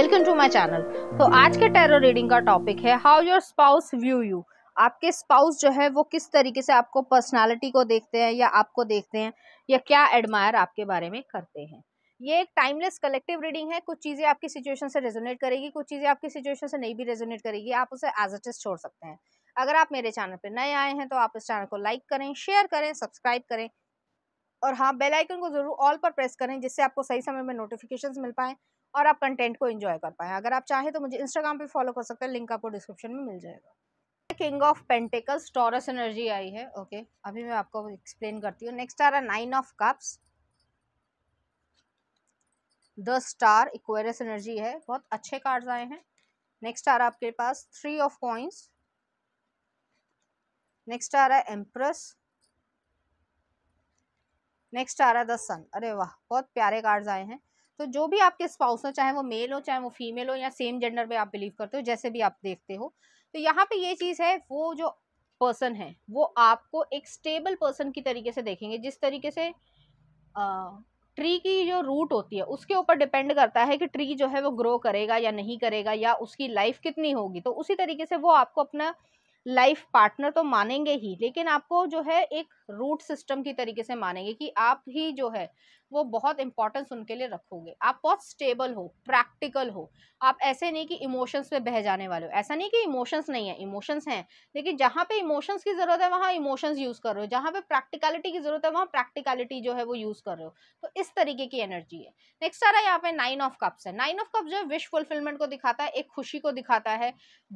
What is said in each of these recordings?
Welcome to my channel तो आज के टैरो रीडिंग का टॉपिक है how your spouse view you आपके स्पाउस जो है वो किस तरीके से आपको पर्सनालिटी को देखते हैं या आपको देखते हैं या क्या एडमायर आपके बारे में करते हैं ये एक टाइमलेस कलेक्टिव रीडिंग है कुछ चीज़ें आपकी सिचुएशन से रेजोनेट करेगी कुछ चीज़ें आपकी सिचुएशन से नहीं भी रेजोनेट करेगी आप उसे एज एट इज़ छोड़ सकते हैं अगर आप मेरे चैनल पर नए आए हैं तो आप इस चैनल को लाइक करें शेयर करें सब्सक्राइब करें और हाँ बेल आइकन को जरूर ऑल पर प्रेस करें जिससे आपको सही समय में नोटिफिकेशंस मिल पाएँ और आप कंटेंट को इंजॉय कर पाएँ अगर आप चाहें तो मुझे इंस्टाग्राम पर फॉलो कर सकते हैं लिंक आपको डिस्क्रिप्शन में मिल जाएगा king of pentacles Taurus energy आई है ओके okay. अभी मैं आपको एक्सप्लेन करती हूँ नेक्स्ट आ रहा nine of cups the star Aquarius energy है बहुत अच्छे कार्ड्स आए हैं नेक्स्ट आ रहा आपके पास थ्री ऑफ कॉइन्स नेक्स्ट आ रहा है एम्प्रेस नेक्स्ट आ रहा है द सन अरे वाह बहुत प्यारे कार्ड्स आए हैं तो जो भी आपके स्पाउस हो चाहे वो मेल हो चाहे वो फीमेल हो या सेम जेंडर में आप बिलीव करते हो जैसे भी आप देखते हो तो यहाँ पे ये चीज़ है वो जो पर्सन है वो आपको एक स्टेबल पर्सन की तरीके से देखेंगे जिस तरीके से आ, ट्री की जो रूट होती है उसके ऊपर डिपेंड करता है कि ट्री जो है वो ग्रो करेगा या नहीं करेगा या उसकी लाइफ कितनी होगी तो उसी तरीके से वो आपको अपना लाइफ पार्टनर तो मानेंगे ही लेकिन आपको जो है एक रूट सिस्टम की तरीके से मानेंगे कि आप ही जो है वो बहुत इंपॉर्टेंस उनके लिए रखोगे आप बहुत स्टेबल हो प्रैक्टिकल हो आप ऐसे नहीं कि इमोशंस में बह जाने वाले हो ऐसा नहीं कि इमोशंस नहीं है इमोशंस हैं लेकिन जहाँ पे इमोशंस की ज़रूरत है वहाँ इमोशंस यूज़ कर रहे हो जहाँ पे प्रैक्टिकलिटी की ज़रूरत है वहाँ प्रैक्टिकलिटी जो है वो यूज़ कर रहे हो तो इस तरीके की एनर्जी है नेक्स्ट आ रहा है यहाँ पे नाइन ऑफ कप्स है नाइन ऑफ कप जो है विश फुलफिलमेंट को दिखाता है एक खुशी को दिखाता है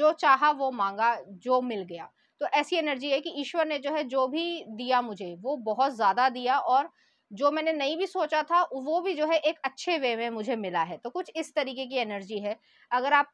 जो चाह वो मांगा जो मिल गया तो ऐसी एनर्जी है कि ईश्वर ने जो है जो भी दिया मुझे वो बहुत ज़्यादा दिया और जो मैंने नहीं भी सोचा था वो भी जो है एक अच्छे वे में मुझे मिला है तो कुछ इस तरीके की एनर्जी है अगर आप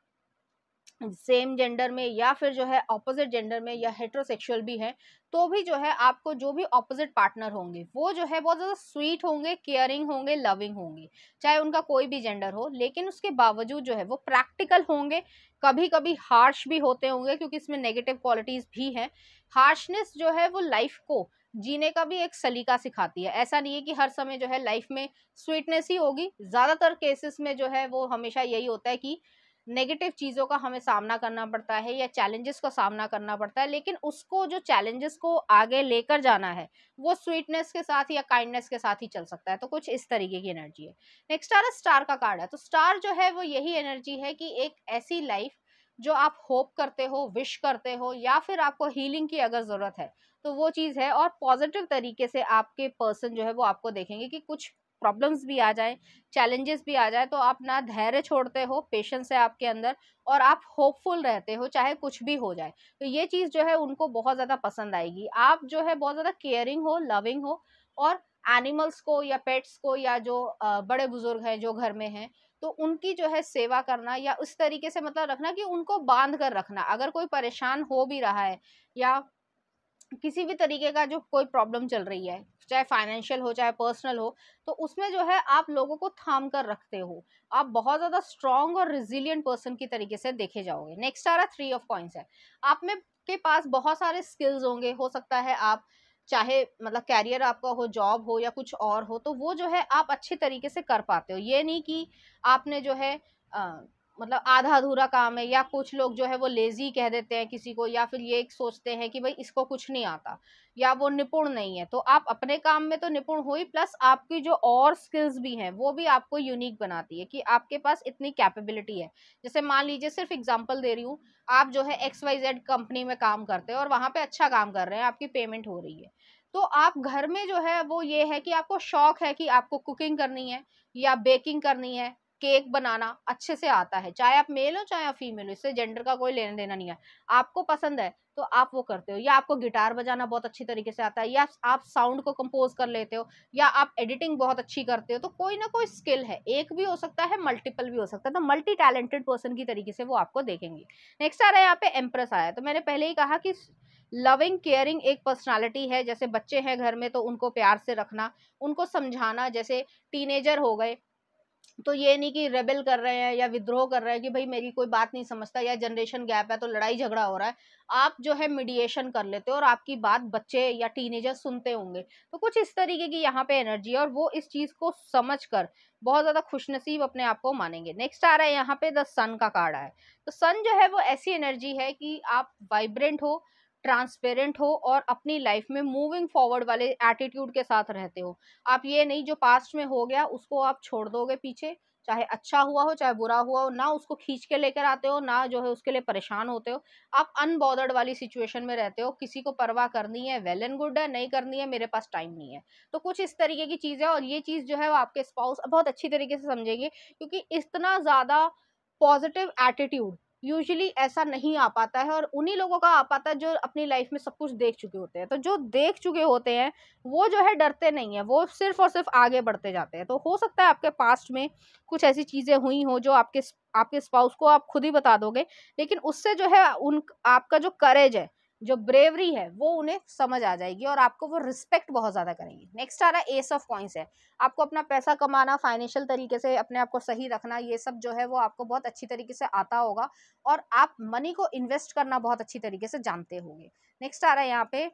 सेम जेंडर में या फिर जो है ऑपोजिट जेंडर में या हेट्रोसेक्सुअल भी है तो भी जो है आपको जो भी ऑपोजिट पार्टनर होंगे वो जो है बहुत ज़्यादा स्वीट होंगे केयरिंग होंगे लविंग होंगे चाहे उनका कोई भी जेंडर हो लेकिन उसके बावजूद जो है वो प्रैक्टिकल होंगे कभी कभी हार्श भी होते होंगे क्योंकि इसमें नेगेटिव क्वालिटीज़ भी हैं हार्शनेस जो है वो लाइफ को जीने का भी एक सलीका सिखाती है ऐसा नहीं है कि हर समय जो है लाइफ में स्वीटनेस ही होगी ज़्यादातर केसेस में जो है वो हमेशा यही होता है कि नेगेटिव चीज़ों का हमें सामना करना पड़ता है या चैलेंजेस का सामना करना पड़ता है लेकिन उसको जो चैलेंजेस को आगे लेकर जाना है वो स्वीटनेस के साथ या काइंडनेस के साथ ही चल सकता है तो कुछ इस तरीके की एनर्जी है नेक्स्ट आ रहा स्टार का कार्ड है तो स्टार जो है वो यही एनर्जी है कि एक ऐसी लाइफ जो आप होप करते हो विश करते हो या फिर आपको हीलिंग की अगर ज़रूरत है तो वो चीज़ है और पॉजिटिव तरीके से आपके पर्सन जो है वो आपको देखेंगे कि कुछ प्रॉब्लम्स भी आ जाए चैलेंजेस भी आ जाए तो आप ना धैर्य छोड़ते हो पेशेंस है आपके अंदर और आप होपफुल रहते हो चाहे कुछ भी हो जाए तो ये चीज़ जो है उनको बहुत ज़्यादा पसंद आएगी आप जो है बहुत ज़्यादा केयरिंग हो लविंग हो और एनिमल्स को या पेट्स को या जो बड़े बुजुर्ग हैं जो घर में हैं तो उनकी जो है सेवा करना या उस तरीके से मतलब रखना कि उनको बांध कर रखना अगर कोई परेशान हो भी रहा है या किसी भी तरीके का जो कोई प्रॉब्लम चल रही है चाहे फाइनेंशियल हो चाहे पर्सनल हो तो उसमें जो है आप लोगों को थाम कर रखते हो आप बहुत ज़्यादा स्ट्रॉन्ग और रिजिलियंट पर्सन की तरीके से देखे जाओगे नेक्स्ट आ रहा थ्री ऑफ कॉइन्स है आप में के पास बहुत सारे स्किल्स होंगे हो सकता है आप चाहे मतलब कैरियर आपका हो जॉब हो या कुछ और हो तो वो जो है आप अच्छे तरीके से कर पाते हो ये नहीं कि आपने जो है मतलब आधा अधूरा काम है या कुछ लोग जो है वो लेज़ी कह देते हैं किसी को या फिर ये सोचते हैं कि भाई इसको कुछ नहीं आता या वो निपुण नहीं है तो आप अपने काम में तो निपुण हुई प्लस आपकी जो और स्किल्स भी हैं वो भी आपको यूनिक बनाती है कि आपके पास इतनी कैपेबिलिटी है जैसे मान लीजिए सिर्फ एग्जाम्पल दे रही हूँ आप जो है एक्स वाई जेड कंपनी में काम करते हैं और वहाँ पर अच्छा काम कर रहे हैं आपकी पेमेंट हो रही है तो आप घर में जो है वो ये है कि आपको शौक है कि आपको कुकिंग करनी है या बेकिंग करनी है केक बनाना अच्छे से आता है चाहे आप मेल हो चाहे आप फीमेल हो इससे जेंडर का कोई लेना देना नहीं है आपको पसंद है तो आप वो करते हो या आपको गिटार बजाना बहुत अच्छी तरीके से आता है या आप साउंड को कंपोज कर लेते हो या आप एडिटिंग बहुत अच्छी करते हो तो कोई ना कोई स्किल है एक भी हो सकता है मल्टीपल भी हो सकता है तो मल्टी टैलेंटेड पर्सन की तरीके से वो आपको देखेंगे नेक्स्ट आ रहा है यहाँ पे एम्प्रेस आया तो मैंने पहले ही कहा कि लविंग केयरिंग एक पर्सनालिटी है जैसे बच्चे हैं घर में तो उनको प्यार से रखना उनको समझाना जैसे टीनेजर हो गए तो ये नहीं कि रेबेल कर रहे हैं या विद्रोह कर रहे हैं कि भाई मेरी कोई बात नहीं समझता या जनरेशन गैप है तो लड़ाई झगड़ा हो रहा है आप जो है मीडिएशन कर लेते हो और आपकी बात बच्चे या टीनेजर सुनते होंगे तो कुछ इस तरीके की यहाँ पे एनर्जी है और वो इस चीज़ को समझ कर बहुत ज़्यादा खुशनसीब अपने आप को मानेंगे नेक्स्ट आ रहा है यहाँ पे द सन का कार्ड है तो सन जो है वो ऐसी एनर्जी है कि आप वाइब्रेंट हो ट्रांसपेरेंट हो और अपनी लाइफ में मूविंग फॉरवर्ड वाले एटीट्यूड के साथ रहते हो आप ये नहीं जो पास्ट में हो गया उसको आप छोड़ दोगे पीछे चाहे अच्छा हुआ हो चाहे बुरा हुआ हो ना उसको खींच के लेकर आते हो ना जो है उसके लिए परेशान होते हो आप अनबॉदर्ड वाली सिचुएशन में रहते हो किसी को परवाह करनी है वेल एंड गुड है नहीं करनी है मेरे पास टाइम नहीं है तो कुछ इस तरीके की चीज़ है और ये चीज़ जो है वो आपके स्पाउस बहुत अच्छी तरीके से समझेंगे क्योंकि इतना ज़्यादा पॉजिटिव एटीट्यूड यूजली ऐसा नहीं आ पाता है और उन्हीं लोगों का आ पाता है जो अपनी लाइफ में सब कुछ देख चुके होते हैं तो जो देख चुके होते हैं वो जो है डरते नहीं है वो सिर्फ और सिर्फ आगे बढ़ते जाते हैं तो हो सकता है आपके पास्ट में कुछ ऐसी चीज़ें हुई हों जो आपके आपके स्पाउस को आप खुद ही बता दोगे लेकिन उससे जो है उन आपका जो करेज है जो ब्रेवरी है वो उन्हें समझ आ जाएगी और आपको वो रिस्पेक्ट बहुत ज़्यादा करेंगे नेक्स्ट आ रहा है एस ऑफ कॉइंस है आपको अपना पैसा कमाना फाइनेंशियल तरीके से अपने आप को सही रखना ये सब जो है वो आपको बहुत अच्छी तरीके से आता होगा और आप मनी को इन्वेस्ट करना बहुत अच्छी तरीके से जानते होंगे नेक्स्ट आ रहा है यहाँ पे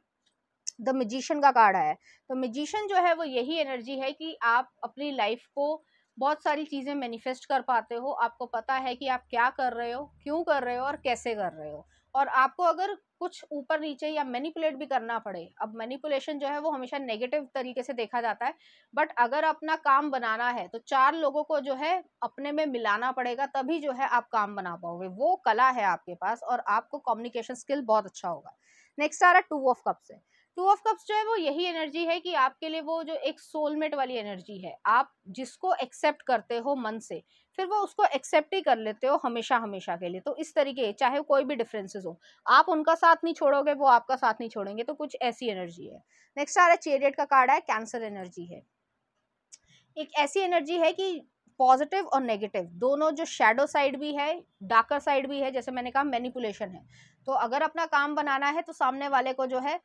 द मजिशियन का कार्ड आया है तो मजिशियन जो है वो यही एनर्जी है कि आप अपनी लाइफ को बहुत सारी चीज़ें मैनिफेस्ट कर पाते हो आपको पता है कि आप क्या कर रहे हो क्यों कर रहे हो और कैसे कर रहे हो और आपको अगर कुछ ऊपर नीचे या मैनिपुलेट भी करना पड़े अब मैनिपुलेशन जो है वो हमेशा नेगेटिव तरीके से देखा जाता है बट अगर अपना काम बनाना है तो चार लोगों को जो है अपने में मिलाना पड़ेगा तभी जो है आप काम बना पाओगे वो कला है आपके पास और आपको कम्युनिकेशन स्किल बहुत अच्छा होगा नेक्स्ट आ रहा है टू ऑफ कप्स है टू ऑफ कप्स जो है वो यही एनर्जी है कि आपके लिए वो जो एक सोलमेट वाली एनर्जी है आप जिसको एक्सेप्ट करते हो मन से फिर वो उसको एक्सेप्ट ही कर लेते हो हमेशा हमेशा के लिए तो इस तरीके चाहे कोई भी डिफरेंसेस हो आप उनका साथ नहीं छोड़ोगे वो आपका साथ नहीं छोड़ेंगे तो कुछ ऐसी एनर्जी है नेक्स्ट आ रहा है का कार्ड है कैंसर एनर्जी है एक ऐसी एनर्जी है कि पॉजिटिव और नेगेटिव दोनों जो शेडो साइड भी है डार्कर साइड भी है जैसे मैंने कहा मैनिपुलेशन है तो अगर अपना काम बनाना है तो सामने वाले को जो है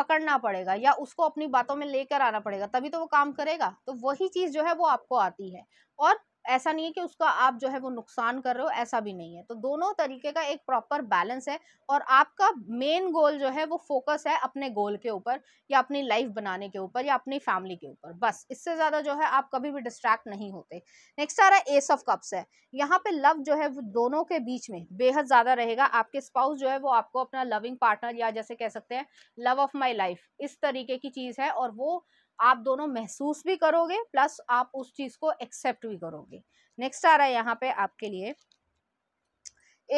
पकड़ना पड़ेगा या उसको अपनी बातों में लेकर आना पड़ेगा तभी तो वो काम करेगा तो वही चीज़ जो है वो आपको आती है और ऐसा नहीं है कि उसका आप जो है वो नुकसान कर रहे हो ऐसा भी नहीं है तो दोनों तरीके का एक प्रॉपर बैलेंस है और आपका मेन गोल जो है वो फोकस है अपने गोल के ऊपर या अपनी लाइफ बनाने के ऊपर या अपनी फैमिली के ऊपर बस इससे ज़्यादा जो है आप कभी भी डिस्ट्रैक्ट नहीं होते नेक्स्ट आ रहा है एस ऑफ कप्स है यहाँ पे लव जो है वो दोनों के बीच में बेहद ज़्यादा रहेगा आपके स्पाउस जो है वो आपको अपना लविंग पार्टनर या जैसे कह सकते हैं लव ऑफ माई लाइफ इस तरीके की चीज़ है और वो आप दोनों महसूस भी करोगे प्लस आप उस चीज़ को एक्सेप्ट भी करोगे नेक्स्ट आ रहा है यहाँ पे आपके लिए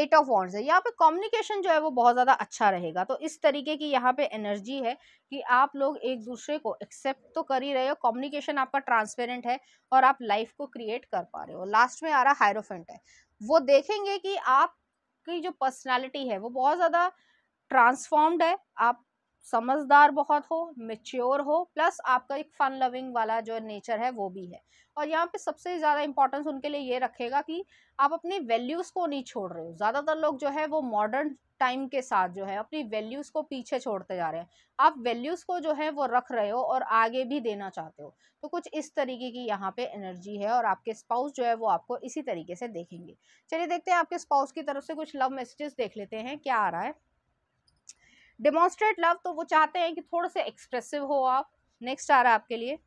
एट ऑफ वॉन्ड्स है यहाँ पे कम्युनिकेशन जो है वो बहुत ज़्यादा अच्छा रहेगा तो इस तरीके की यहाँ पे एनर्जी है कि आप लोग एक दूसरे को एक्सेप्ट तो कर ही रहे हो कम्युनिकेशन आपका ट्रांसपेरेंट है और आप लाइफ को क्रिएट कर पा रहे हो लास्ट में आ रहा हायरोफेंट है वो देखेंगे कि आपकी जो पर्सनैलिटी है वो बहुत ज़्यादा ट्रांसफॉर्म्ड है आप समझदार बहुत हो मेच्योर हो प्लस आपका एक फन लविंग वाला जो नेचर है वो भी है और यहाँ पे सबसे ज़्यादा इंपॉर्टेंस उनके लिए ये रखेगा कि आप अपने वैल्यूज़ को नहीं छोड़ रहे हो ज़्यादातर लोग जो है वो मॉडर्न टाइम के साथ जो है अपनी वैल्यूज़ को पीछे छोड़ते जा रहे हैं आप वैल्यूज़ को जो है वो रख रहे हो और आगे भी देना चाहते हो तो कुछ इस तरीके की यहाँ पे एनर्जी है और आपके स्पाउस जो है वो आपको इसी तरीके से देखेंगे चलिए देखते हैं आपके स्पाउस की तरफ से कुछ लव मैसेजेस देख लेते हैं क्या आ रहा है डेमोन्स्ट्रेट लव तो वो चाहते हैं कि थोड़ा सा एक्सप्रेसिव हो आप नेक्स्ट आ रहा है आपके लिए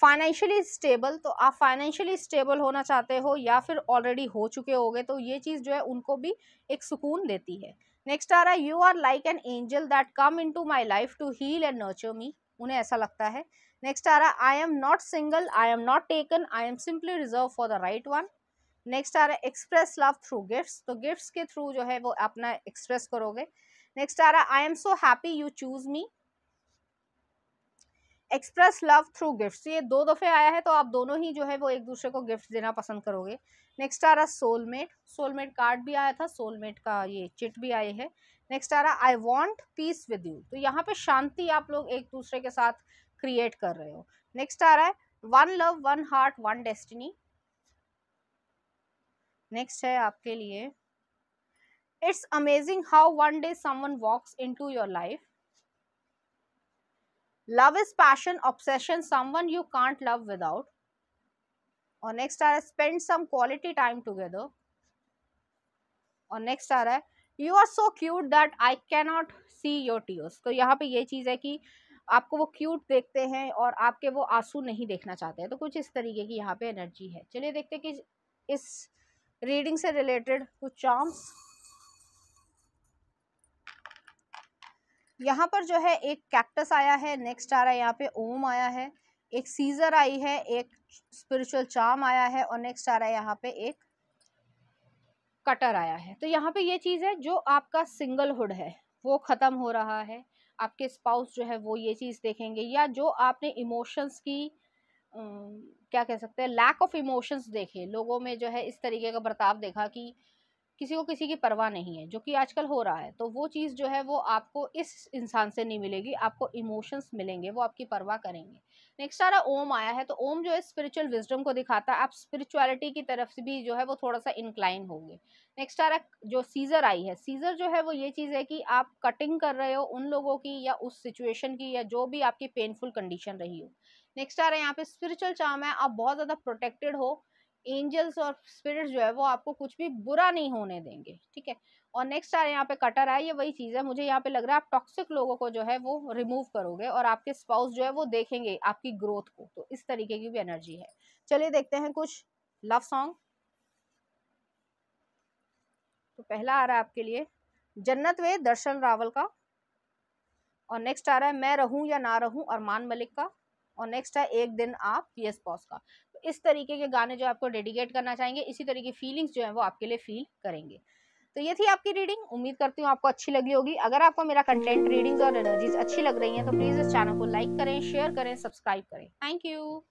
फाइनेंशियली स्टेबल तो आप फाइनेंशियली स्टेबल होना चाहते हो या फिर ऑलरेडी हो चुके होगे तो ये चीज़ जो है उनको भी एक सुकून देती है नेक्स्ट आ रहा है you are like an angel that come into my life to heal and nurture me उन्हें ऐसा लगता है नेक्स्ट आ रहा है I am not single I am not taken I am simply reserve for the right one next आ रहा है एक्सप्रेस लव थ्रू गिफ्ट्स तो गिफ्ट्स के थ्रू जो है वो अपना एक्सप्रेस करोगे नेक्स्ट आ रहा I am so happy you choose me express love through gift ये दो दफ़े आया है तो आप दोनों ही जो है वो एक दूसरे को गिफ्ट देना पसंद करोगे नेक्स्ट आ रहा सोलमेट सोलमेट कार्ड भी आया था सोलमेट का ये चिट भी आई है नेक्स्ट आ रहा I want peace with you तो यहाँ पे शांति आप लोग एक दूसरे के साथ क्रिएट कर रहे हो नेक्स्ट आ रहा है one love one heart one destiny next है आपके लिए it's amazing how one day someone walks into your life love is passion obsession someone you can't love without और नेक्स्ट आ रहा है spend some quality time together और next आ रहा है you are so cute that I cannot see your tears तो यहाँ पे ये चीज़ है कि आपको वो क्यूट देखते हैं और आपके वो आंसू नहीं देखना चाहते हैं तो कुछ इस तरीके की यहाँ पे एनर्जी है चलिए देखते हैं कि इस रीडिंग से रिलेटेड कुछ चार्म्स यहाँ पर जो है एक कैक्टस आया है नेक्स्ट आ रहा है यहाँ पे ओम आया है एक सीजर आई है एक स्पिरिचुअल चाम आया है और नेक्स्ट आ रहा है यहाँ पे एक कटर आया है तो यहाँ पे ये चीज़ है जो आपका सिंगल हुड है वो ख़त्म हो रहा है आपके स्पाउस जो है वो ये चीज़ देखेंगे या जो आपने इमोशंस की क्या कह सकते हैं लैक ऑफ इमोशंस देखे लोगों में जो है इस तरीके का बर्ताव देखा कि किसी को किसी की परवाह नहीं है जो कि आजकल हो रहा है तो वो चीज़ जो है वो आपको इस इंसान से नहीं मिलेगी आपको इमोशंस मिलेंगे वो आपकी परवाह करेंगे नेक्स्ट आ रहा ओम आया है तो ओम जो है स्पिरिचुअल विजडम को दिखाता है आप स्पिरिचुअलिटी की तरफ से भी जो है वो थोड़ा सा इंक्लाइन होंगे नेक्स्ट आ रहा जो सीज़र आई है सीज़र जो है वो ये चीज़ है कि आप कटिंग कर रहे हो उन लोगों की या उस सिचुएशन की या जो भी आपकी पेनफुल कंडीशन रही हो नेक्स्ट आ रहा है यहाँ पे स्पिरिचुअल चाम है आप बहुत ज़्यादा प्रोटेक्टेड हो एंजल्स और स्पिरिट्स जो है वो आपको कुछ भी बुरा नहीं होने देंगे ठीक है और नेक्स्ट आ यहाँ पे कटर आए ये वही चीज़ है मुझे यहाँ पे लग रहा है आप टॉक्सिक लोगों को जो है वो रिमूव करोगे और आपके स्पाउस जो है वो देखेंगे आपकी ग्रोथ को तो इस तरीके की भी एनर्जी है चलिए देखते हैं कुछ लव सॉन्ग तो पहला आ रहा है आपके लिए जन्नत वे दर्शन रावल का और नेक्स्ट आ रहा है मैं रहूं या ना रहूं अरमान मलिक का और नेक्स्ट है एक दिन आप पीएस एस पॉस का इस तरीके के गाने जो आपको डेडिकेट करना चाहेंगे इसी तरह की फीलिंग्स जो है वो आपके लिए फील करेंगे तो ये थी आपकी रीडिंग उम्मीद करती हूँ आपको अच्छी लगी होगी अगर आपको मेरा कंटेंट रीडिंग्स और एनर्जीज अच्छी लग रही हैं तो प्लीज़ इस चैनल को लाइक करें शेयर करें सब्सक्राइब करें थैंक यू